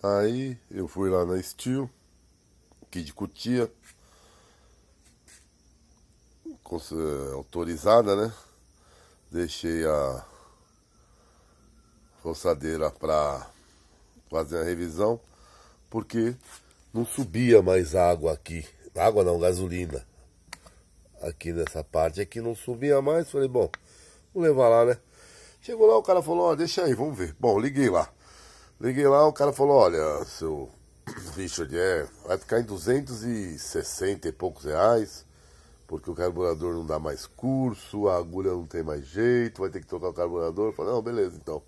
Aí eu fui lá na Steel, aqui de Cutia, eh, autorizada, né? Deixei a roçadeira para fazer a revisão, porque não subia mais água aqui. Água não, gasolina. Aqui nessa parte aqui não subia mais. Falei, bom, vou levar lá, né? Chegou lá, o cara falou, ó, oh, deixa aí, vamos ver. Bom, liguei lá. Liguei lá, o cara falou, olha, seu Richard, é, vai ficar em 260 e poucos reais, porque o carburador não dá mais curso, a agulha não tem mais jeito, vai ter que trocar o carburador. Eu falei, não, beleza, então.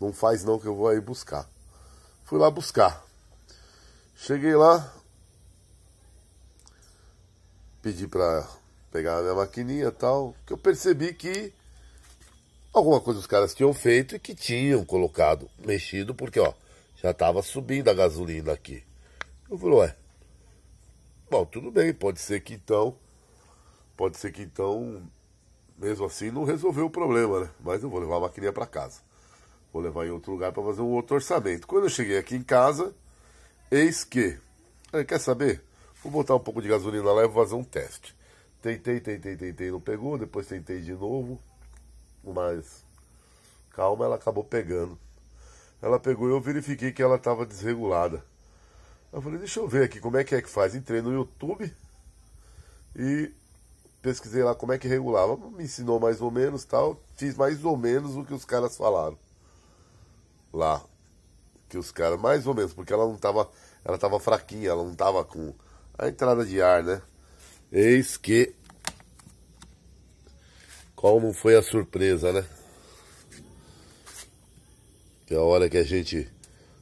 Não faz não que eu vou aí buscar. Fui lá buscar. Cheguei lá, pedi para pegar a minha maquininha e tal, que eu percebi que alguma coisa os caras tinham feito e que tinham colocado, mexido, porque ó, já estava subindo a gasolina aqui. Eu falei, ué, bom, tudo bem, pode ser que então, pode ser que então, mesmo assim não resolveu o problema, né? Mas eu vou levar a maquininha para casa. Vou levar em outro lugar para fazer um outro orçamento. Quando eu cheguei aqui em casa, eis que, quer saber? Vou botar um pouco de gasolina lá e vou fazer um teste. Tentei, tentei, tentei, não pegou, depois tentei de novo mas calma, ela acabou pegando. Ela pegou e eu verifiquei que ela estava desregulada. Eu falei, deixa eu ver aqui como é que é que faz. Entrei no YouTube e pesquisei lá como é que regulava. Me ensinou mais ou menos tal. Fiz mais ou menos o que os caras falaram. Lá. Que os caras, mais ou menos, porque ela não estava Ela tava fraquinha, ela não estava com a entrada de ar, né? Eis que qual foi a surpresa, né? Que a hora que a gente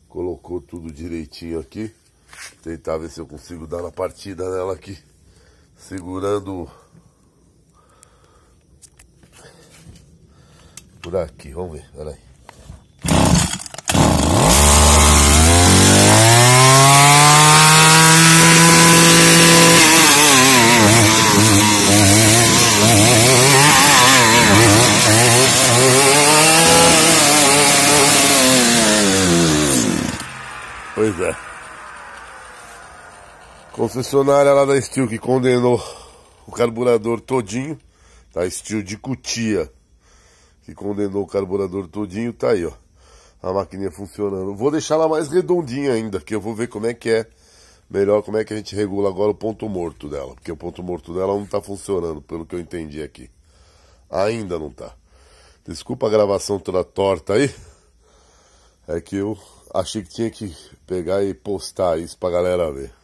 colocou tudo direitinho aqui. Tentar ver se eu consigo dar uma partida nela aqui. Segurando por aqui, vamos ver, peraí. Pois é. Concessionária lá da Steel que condenou o carburador todinho. Tá, Steel de Cutia. Que condenou o carburador todinho. Tá aí, ó. A maquininha funcionando. Vou deixar ela mais redondinha ainda, que eu vou ver como é que é. Melhor como é que a gente regula agora o ponto morto dela. Porque o ponto morto dela não tá funcionando, pelo que eu entendi aqui. Ainda não tá. Desculpa a gravação toda torta aí. É que eu achei que tinha que pegar e postar isso pra galera ver.